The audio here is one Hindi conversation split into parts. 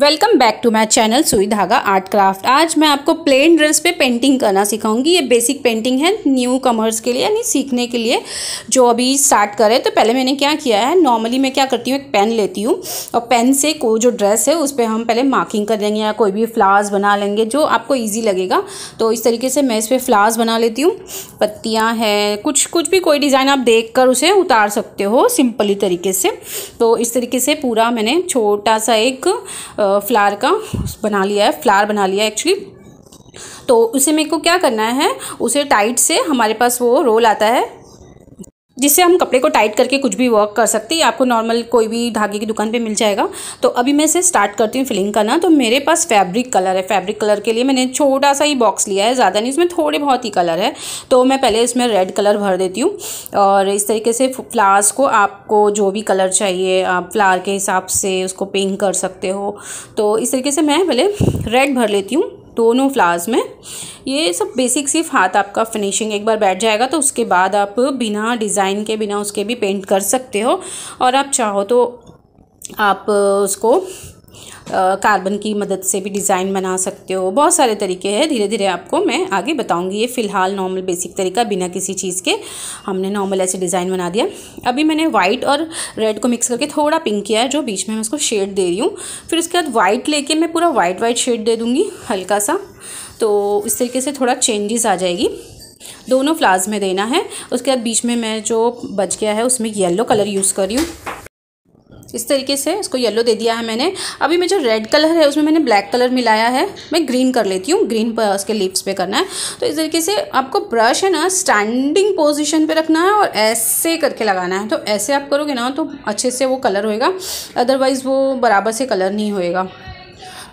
welcome back to my channel Sui Dhaga art craft आज मैं आपको प्लेन ड्रेस पे पेंटिंग करना सिखाऊंगी ये बेसिक पेंटिंग है न्यू कमर्स के लिए यानी सीखने के लिए जो अभी स्टार्ट करें तो पहले मैंने क्या किया है नॉर्मली मैं क्या करती हूँ एक पेन लेती हूँ और पेन से को जो ड्रेस है उस पर हम पहले मार्किंग कर लेंगे या कोई भी फ्लावर्स बना लेंगे जो आपको ईजी लगेगा तो इस तरीके से मैं इस पर फ्लावर्स बना लेती हूँ पत्तियाँ हैं कुछ कुछ भी कोई डिज़ाइन आप देख कर उसे उतार सकते हो सिंपली तरीके से तो इस तरीके से पूरा मैंने छोटा सा एक फ्लार का बना लिया है फ्लार बना लिया है एक्चुअली तो उसे मेरे को क्या करना है उसे टाइट से हमारे पास वो रोल आता है जिससे हम कपड़े को टाइट करके कुछ भी वर्क कर सकते हैं आपको नॉर्मल कोई भी धागे की दुकान पे मिल जाएगा तो अभी मैं इसे स्टार्ट करती हूँ फिलिंग करना तो मेरे पास फैब्रिक कलर है फैब्रिक कलर के लिए मैंने छोटा सा ही बॉक्स लिया है ज़्यादा नहीं इसमें थोड़े बहुत ही कलर है तो मैं पहले इसमें रेड कलर भर देती हूँ और इस तरीके से फ्लावर्स को आपको जो भी कलर चाहिए आप फ्लावर के हिसाब से उसको पिंक कर सकते हो तो इस तरीके से मैं पहले रेड भर लेती हूँ दोनों फ्लावर्स में ये सब बेसिक सिर्फ हाथ आपका फिनिशिंग एक बार बैठ जाएगा तो उसके बाद आप बिना डिज़ाइन के बिना उसके भी पेंट कर सकते हो और आप चाहो तो आप उसको कार्बन की मदद से भी डिज़ाइन बना सकते हो बहुत सारे तरीके हैं धीरे धीरे आपको मैं आगे बताऊंगी ये फ़िलहाल नॉर्मल बेसिक तरीका बिना किसी चीज़ के हमने नॉर्मल ऐसे डिज़ाइन बना दिया अभी मैंने वाइट और रेड को मिक्स करके थोड़ा पिंक किया है जो बीच में मैं उसको शेड दे रही हूँ फिर उसके बाद वाइट लेके मैं पूरा वाइट वाइट शेड दे दूँगी हल्का सा तो इस तरीके से थोड़ा चेंजेस आ जाएगी दोनों फ्लावर्स में देना है उसके बाद बीच में मैं जो बच गया है उसमें येलो कलर यूज़ कर रही हूँ इस तरीके से इसको येलो दे दिया है मैंने अभी मैं जो रेड कलर है उसमें मैंने ब्लैक कलर मिलाया है मैं ग्रीन कर लेती हूँ ग्रीन पर उसके लिप्स पे करना है तो इस तरीके से आपको ब्रश है ना स्टैंडिंग पोजिशन पर रखना है और ऐसे करके लगाना है तो ऐसे आप करोगे ना तो अच्छे से वो कलर होएगा अदरवाइज़ वो बराबर से कलर नहीं होएगा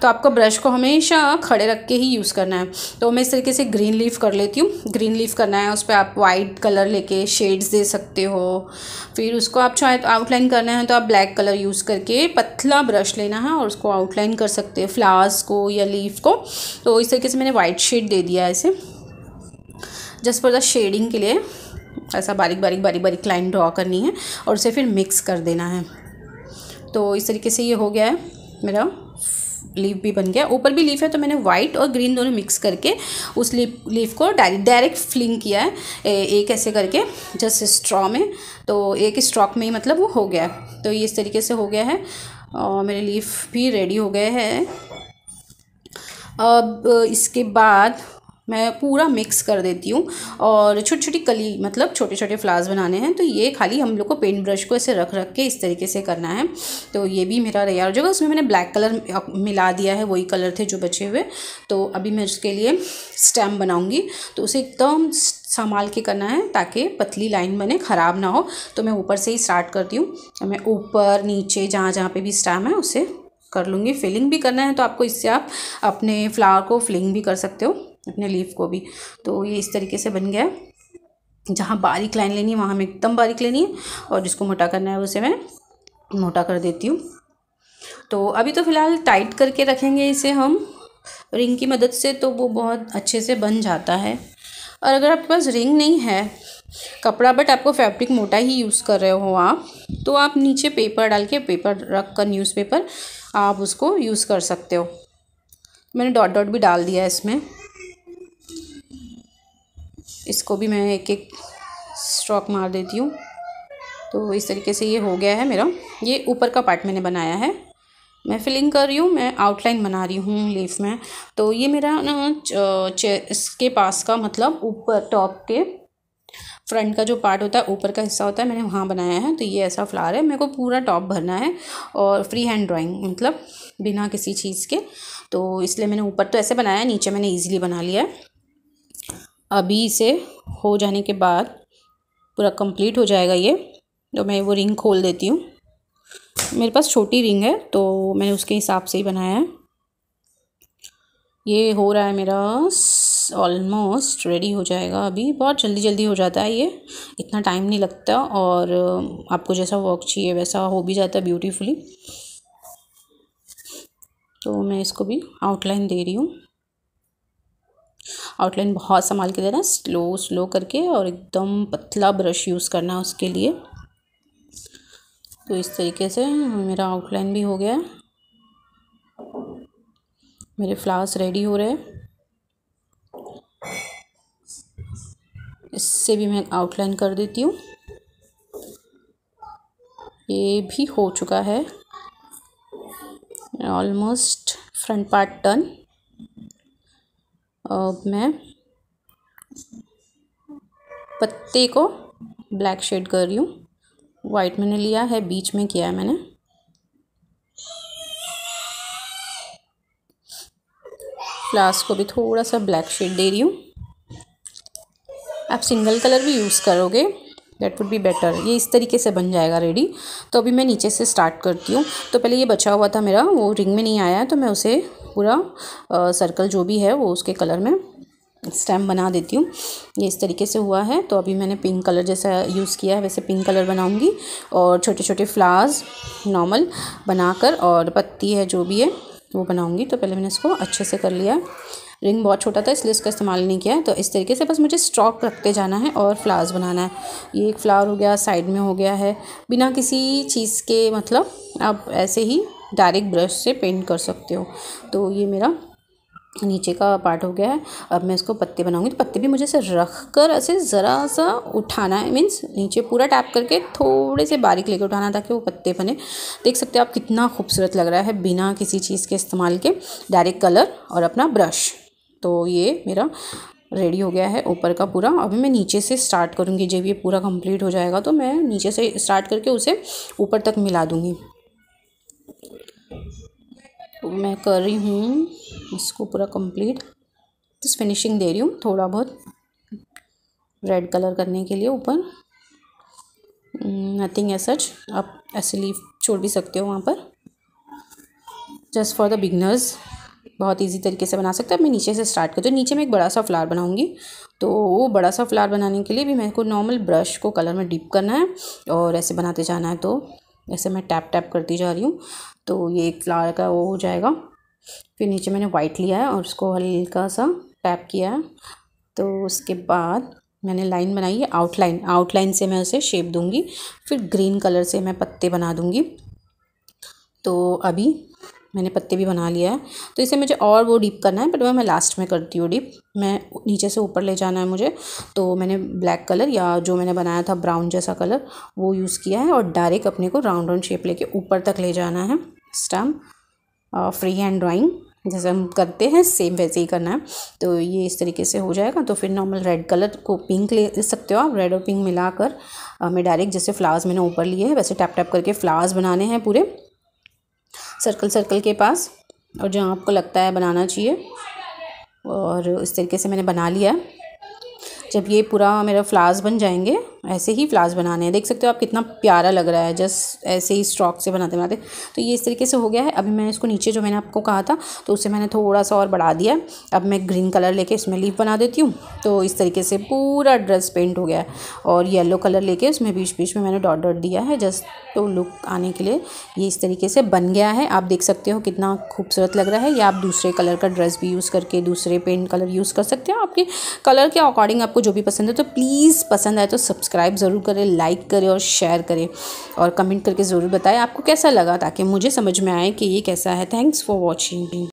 तो आपका ब्रश को हमेशा खड़े रख के ही यूज़ करना है तो मैं इस तरीके से ग्रीन लीफ कर लेती हूँ ग्रीन लीफ करना है उस पर आप वाइट कलर लेके शेड्स दे सकते हो फिर उसको आप चाहे तो आउटलाइन करना है तो आप ब्लैक कलर यूज़ करके पतला ब्रश लेना है और उसको आउटलाइन कर सकते हो फ्लावर्स को या लीफ को तो इस तरीके से मैंने वाइट शेड दे दिया है इसे जस्ट फॉर द शेडिंग के लिए ऐसा बारीक बारीक बारीक बारीक लाइन ड्रॉ करनी है और उसे फिर मिक्स कर देना है तो इस तरीके से ये हो गया है मेरा लीफ भी बन गया ऊपर भी लीफ है तो मैंने वाइट और ग्रीन दोनों मिक्स करके उस लीफ लीफ को डायरेक्ट डायरेक्ट फ्लिंग किया है एक ऐसे करके जस्ट स्ट्रॉ में तो एक स्ट्रॉक में ही मतलब वो हो गया तो ये इस तरीके से हो गया है और मेरे लीफ भी रेडी हो गए हैं अब इसके बाद मैं पूरा मिक्स कर देती हूँ और छोटी छोटी कली मतलब छोटे छोटे फ्लावर्स बनाने हैं तो ये खाली हम लोग को पेंट ब्रश को ऐसे रख रख के इस तरीके से करना है तो ये भी मेरा तैयार हो जाएगा उसमें मैंने ब्लैक कलर मिला दिया है वही कलर थे जो बचे हुए तो अभी मैं उसके लिए स्टैम्प बनाऊँगी तो उसे एकदम संभाल के करना है ताकि पतली लाइन बने ख़राब ना हो तो मैं ऊपर से ही स्टार्ट करती हूँ तो मैं ऊपर नीचे जहाँ जहाँ पर भी स्टैम्प है उसे कर लूँगी फिलिंग भी करना है तो आपको इससे आप अपने फ्लावर को फिलिंग भी कर सकते हो अपने लीफ को भी तो ये इस तरीके से बन गया जहाँ बारीक लाइन लेनी है वहाँ हमें एकदम बारीक लेनी है और जिसको मोटा करना है उसे मैं मोटा कर देती हूँ तो अभी तो फ़िलहाल टाइट करके रखेंगे इसे हम रिंग की मदद से तो वो बहुत अच्छे से बन जाता है और अगर आपके पास रिंग नहीं है कपड़ा बट आपको फैब्रिक मोटा ही यूज़ कर रहे हो आप तो आप नीचे पेपर डाल के पेपर रख कर न्यूज़पेपर आप उसको यूज़ कर सकते हो मैंने डॉट डॉट भी डाल दिया है इसमें इसको भी मैं एक एक स्ट्रोक मार देती हूँ तो इस तरीके से ये हो गया है मेरा ये ऊपर का पार्ट मैंने बनाया है मैं फिलिंग कर रही हूँ मैं आउटलाइन बना रही हूँ लीफ में तो ये मेरा ना चे इसके पास का मतलब ऊपर टॉप के फ्रंट का जो पार्ट होता है ऊपर का हिस्सा होता है मैंने वहाँ बनाया है तो ये ऐसा फ्लावर है मेरे को पूरा टॉप भरना है और फ्री हैंड ड्राइंग मतलब बिना किसी चीज़ के तो इसलिए मैंने ऊपर तो ऐसे बनाया नीचे मैंने ईजिली बना लिया है अभी से हो जाने के बाद पूरा कंप्लीट हो जाएगा ये तो मैं वो रिंग खोल देती हूँ मेरे पास छोटी रिंग है तो मैंने उसके हिसाब से ही बनाया है ये हो रहा है मेरा ऑलमोस्ट रेडी हो जाएगा अभी बहुत जल्दी जल्दी हो जाता है ये इतना टाइम नहीं लगता और आपको जैसा वर्क चाहिए वैसा हो भी जाता है ब्यूटीफुली तो मैं इसको भी आउटलाइन दे रही हूँ आउटलाइन बहुत संभाल के देना स्लो स्लो करके और एकदम पतला ब्रश यूज़ करना है उसके लिए तो इस तरीके से मेरा आउटलाइन भी हो गया है मेरे फ्लावर्स रेडी हो रहे हैं इससे भी मैं आउटलाइन कर देती हूँ ये भी हो चुका है ऑलमोस्ट फ्रंट पार्ट डन मैं पत्ते को ब्लैक शेड कर रही हूँ वाइट मैंने लिया है बीच में किया है मैंने फ्लास को भी थोड़ा सा ब्लैक शेड दे रही हूँ आप सिंगल कलर भी यूज़ करोगे दैट वुड बी बेटर ये इस तरीके से बन जाएगा रेडी तो अभी मैं नीचे से स्टार्ट करती हूँ तो पहले ये बचा हुआ था मेरा वो रिंग में नहीं आया तो मैं उसे पूरा सर्कल जो भी है वो उसके कलर में स्टैम्प बना देती हूँ ये इस तरीके से हुआ है तो अभी मैंने पिंक कलर जैसा यूज़ किया है वैसे पिंक कलर बनाऊँगी और छोटे छोटे फ्लावर्स नॉर्मल बनाकर और पत्ती है जो भी है वो बनाऊँगी तो पहले मैंने इसको अच्छे से कर लिया रिंग बहुत छोटा था इसलिए इसका इस्तेमाल नहीं किया तो इस तरीके से बस मुझे स्ट्रॉक रखते जाना है और फ्लावर्स बनाना है ये एक फ्लावर हो गया साइड में हो गया है बिना किसी चीज़ के मतलब आप ऐसे ही डायरेक्ट ब्रश से पेंट कर सकते हो तो ये मेरा नीचे का पार्ट हो गया है अब मैं इसको पत्ते बनाऊंगी तो पत्ते भी मुझे ऐसे रख कर ऐसे ज़रा सा उठाना है मीन्स नीचे पूरा टैप करके थोड़े से बारीक लेकर उठाना ताकि वो पत्ते बने देख सकते हो आप कितना खूबसूरत लग रहा है बिना किसी चीज़ के इस्तेमाल के डायरेक्ट कलर और अपना ब्रश तो ये मेरा रेडी हो गया है ऊपर का पूरा अभी मैं नीचे से स्टार्ट करूँगी जब ये पूरा कंप्लीट हो जाएगा तो मैं नीचे से स्टार्ट करके उसे ऊपर तक मिला दूँगी मैं कर रही हूँ इसको पूरा कंप्लीट तो फिनिशिंग दे रही हूँ थोड़ा बहुत रेड कलर करने के लिए ऊपर नथिंग है सच आप ऐसे लीफ छोड़ भी सकते हो वहाँ पर जस्ट फॉर द बिगनर्स बहुत इजी तरीके से बना सकते हैं मैं नीचे से स्टार्ट करती हूँ नीचे मैं एक बड़ा सा फ्लावर बनाऊंगी तो वो बड़ा सा फ्लावर बनाने के लिए भी मेरे को नॉर्मल ब्रश को कलर में डीप करना है और ऐसे बनाते जाना है तो ऐसे मैं टैप टैप करती जा रही हूँ तो ये एक फ्लावर का वो हो जाएगा फिर नीचे मैंने वाइट लिया है और उसको हल्का सा टैप किया है तो उसके बाद मैंने लाइन बनाई है आउटलाइन आउटलाइन से मैं उसे शेप दूंगी फिर ग्रीन कलर से मैं पत्ते बना दूंगी तो अभी मैंने पत्ते भी बना लिया है तो इसे मुझे और वो डीप करना है बट वह मैं लास्ट में करती हूँ डीप मैं नीचे से ऊपर ले जाना है मुझे तो मैंने ब्लैक कलर या जो मैंने बनाया था ब्राउन जैसा कलर वो यूज़ किया है और डायरेक्ट अपने को राउंड राउंड शेप लेके ऊपर तक ले जाना है स्टम्प फ्री हैंड ड्राइंग जैसे हम करते हैं सेम वैसे ही करना है तो ये इस तरीके से हो जाएगा तो फिर नॉर्मल रेड कलर को पिंक ले सकते हो आप रेड और पिंक मिलाकर मैं डायरेक्ट जैसे फ्लावर्स मैंने ऊपर लिए हैं वैसे टैप टैप करके फ्लावर्स बनाने हैं पूरे सर्कल सर्कल के पास और जहाँ आपको लगता है बनाना चाहिए और इस तरीके से मैंने बना लिया जब ये पूरा मेरा फ्लावर्स बन जाएंगे ऐसे ही फ्लावर्स बनाने हैं देख सकते हो आप कितना प्यारा लग रहा है जस्ट ऐसे ही स्ट्रॉक से बनाते बनाते तो ये इस तरीके से हो गया है अभी मैंने इसको नीचे जो मैंने आपको कहा था तो उसे मैंने थोड़ा सा और बढ़ा दिया अब मैं ग्रीन कलर लेके इसमें लीफ बना देती हूँ तो इस तरीके से पूरा ड्रेस पेंट हो गया है और येलो कलर लेके उसमें बीच बीच में मैंने डॉट डॉट दिया है जस्ट तो लुक आने के लिए ये इस तरीके से बन गया है आप देख सकते हो कितना खूबसूरत लग रहा है या आप दूसरे कलर का ड्रेस भी यूज़ करके दूसरे पेंट कलर यूज़ कर सकते हो आपके कलर के अकॉर्डिंग आपको जो भी पसंद है तो प्लीज़ पसंद आए तो सब्सक्राइब सब्सक्राइब ज़रूर करें लाइक करें और शेयर करें और कमेंट करके ज़रूर बताएं आपको कैसा लगा ताकि मुझे समझ में आए कि ये कैसा है थैंक्स फॉर वॉचिंग